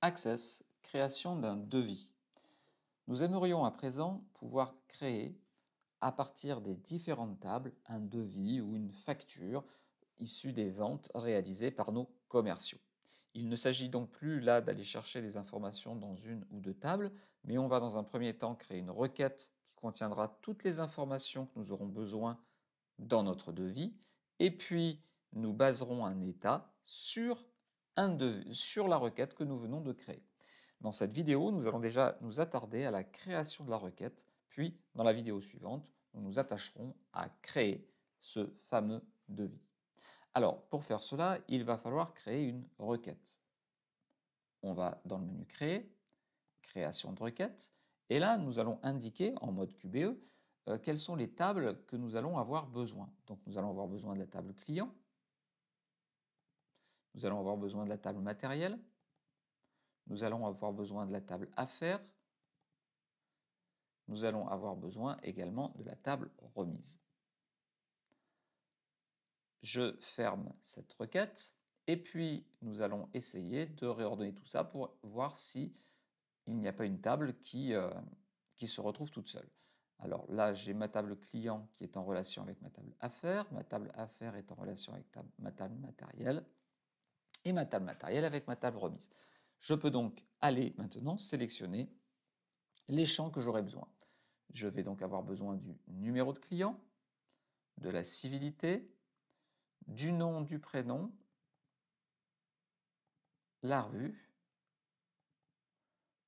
Access, création d'un devis. Nous aimerions à présent pouvoir créer, à partir des différentes tables, un devis ou une facture issue des ventes réalisées par nos commerciaux. Il ne s'agit donc plus là d'aller chercher des informations dans une ou deux tables, mais on va dans un premier temps créer une requête qui contiendra toutes les informations que nous aurons besoin dans notre devis, et puis nous baserons un état sur un devis sur la requête que nous venons de créer. Dans cette vidéo, nous allons déjà nous attarder à la création de la requête, puis dans la vidéo suivante, nous nous attacherons à créer ce fameux devis. Alors, pour faire cela, il va falloir créer une requête. On va dans le menu Créer, Création de requête, et là, nous allons indiquer en mode QBE euh, quelles sont les tables que nous allons avoir besoin. Donc, nous allons avoir besoin de la table client, nous allons avoir besoin de la table matérielle. Nous allons avoir besoin de la table affaires. Nous allons avoir besoin également de la table remise. Je ferme cette requête et puis nous allons essayer de réordonner tout ça pour voir s'il n'y a pas une table qui, euh, qui se retrouve toute seule. Alors là, j'ai ma table client qui est en relation avec ma table affaires, ma table affaires est en relation avec ma table matérielle, et ma table matérielle avec ma table remise. Je peux donc aller maintenant sélectionner les champs que j'aurai besoin. Je vais donc avoir besoin du numéro de client, de la civilité, du nom, du prénom, la rue,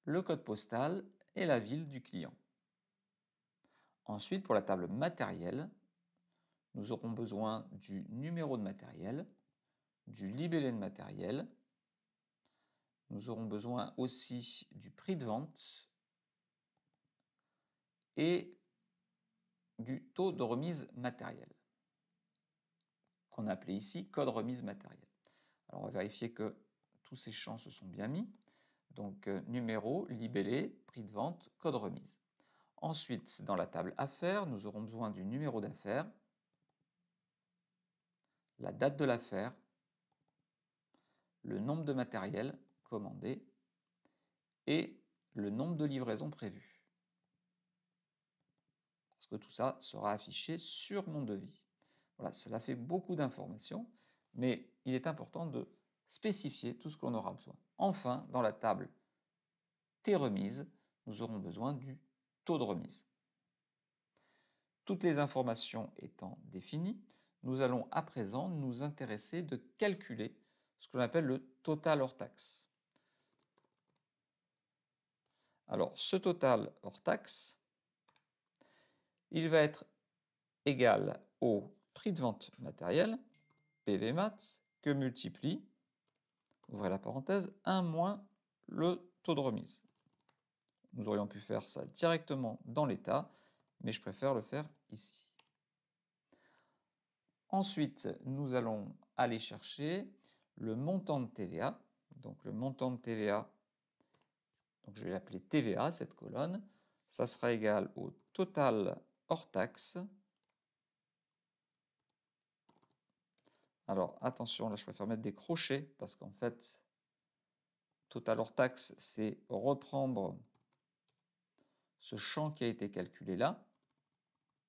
le code postal et la ville du client. Ensuite, pour la table matérielle, nous aurons besoin du numéro de matériel, du libellé de matériel. Nous aurons besoin aussi du prix de vente et du taux de remise matériel, qu'on a appelé ici code remise matériel. Alors on va vérifier que tous ces champs se sont bien mis. Donc euh, numéro, libellé, prix de vente, code remise. Ensuite, dans la table affaires, nous aurons besoin du numéro d'affaires, la date de l'affaire, le nombre de matériel commandé et le nombre de livraisons prévues. Parce que tout ça sera affiché sur mon devis. Voilà, cela fait beaucoup d'informations, mais il est important de spécifier tout ce qu'on aura besoin. Enfin, dans la table T remises, nous aurons besoin du taux de remise. Toutes les informations étant définies, nous allons à présent nous intéresser de calculer ce que l'on appelle le total hors taxe. Alors, ce total hors taxe, il va être égal au prix de vente matériel, PVMAT, que multiplie, ouvrez la parenthèse, 1 moins le taux de remise. Nous aurions pu faire ça directement dans l'état, mais je préfère le faire ici. Ensuite, nous allons aller chercher le montant de TVA. Donc le montant de TVA, donc je vais l'appeler TVA, cette colonne, ça sera égal au total hors taxe. Alors attention, là je préfère mettre des crochets parce qu'en fait, total hors taxe, c'est reprendre ce champ qui a été calculé là.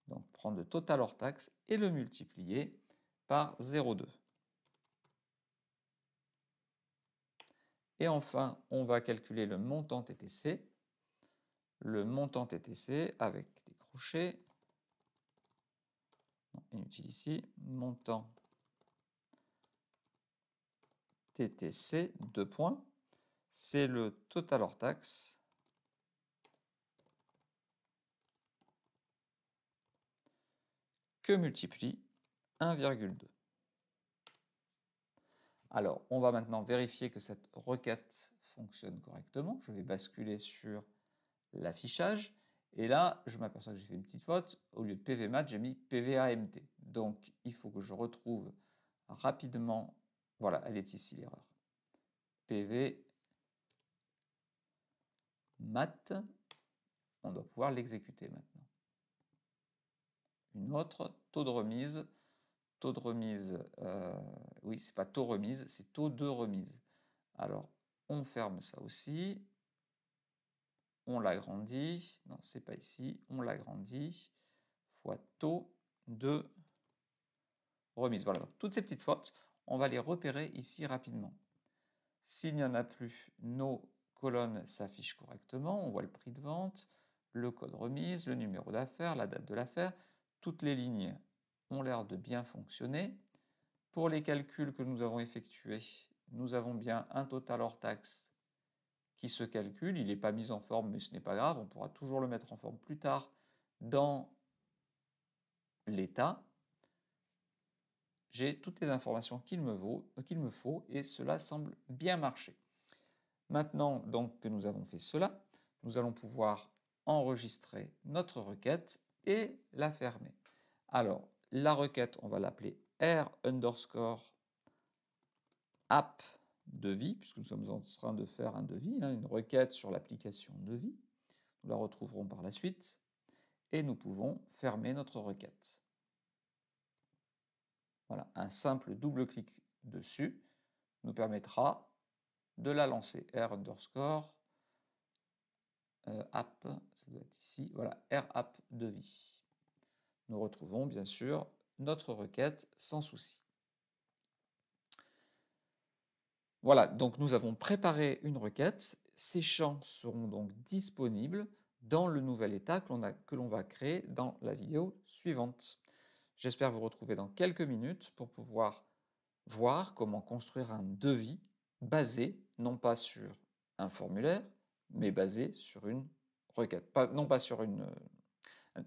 Donc prendre le total hors taxe et le multiplier par 0,2. Et enfin, on va calculer le montant TTC. Le montant TTC avec des crochets. Non, inutile ici. Montant TTC, deux points. C'est le total hors taxe. que multiplie 1,2. Alors, on va maintenant vérifier que cette requête fonctionne correctement. Je vais basculer sur l'affichage. Et là, je m'aperçois que j'ai fait une petite faute. Au lieu de PVMAT, j'ai mis PVAMT. Donc, il faut que je retrouve rapidement. Voilà, elle est ici l'erreur. PVMAT. On doit pouvoir l'exécuter maintenant. Une autre, taux de remise taux de remise, euh, oui, c'est pas taux remise, c'est taux de remise. Alors, on ferme ça aussi, on l'agrandit, non, c'est pas ici, on l'agrandit, fois taux de remise. Voilà, toutes ces petites fautes, on va les repérer ici rapidement. S'il n'y en a plus, nos colonnes s'affichent correctement, on voit le prix de vente, le code remise, le numéro d'affaires, la date de l'affaire, toutes les lignes l'air de bien fonctionner. Pour les calculs que nous avons effectués, nous avons bien un total hors taxe qui se calcule. Il n'est pas mis en forme, mais ce n'est pas grave. On pourra toujours le mettre en forme plus tard dans l'état. J'ai toutes les informations qu'il me, euh, qu'il me, faut et cela semble bien marcher. Maintenant donc que nous avons fait cela, nous allons pouvoir enregistrer notre requête et la fermer. Alors, la requête, on va l'appeler R underscore app devis, puisque nous sommes en train de faire un devis, hein, une requête sur l'application devis. Nous la retrouverons par la suite. Et nous pouvons fermer notre requête. Voilà, un simple double clic dessus nous permettra de la lancer. R underscore euh, app, ça doit être ici, voilà, R app devis nous retrouvons bien sûr notre requête sans souci. Voilà, donc nous avons préparé une requête. Ces champs seront donc disponibles dans le nouvel état que l'on va créer dans la vidéo suivante. J'espère vous retrouver dans quelques minutes pour pouvoir voir comment construire un devis basé non pas sur un formulaire, mais basé sur une requête. non pas sur une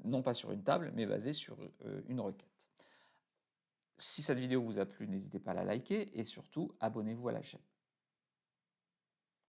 non pas sur une table, mais basé sur euh, une requête. Si cette vidéo vous a plu, n'hésitez pas à la liker et surtout abonnez-vous à la chaîne.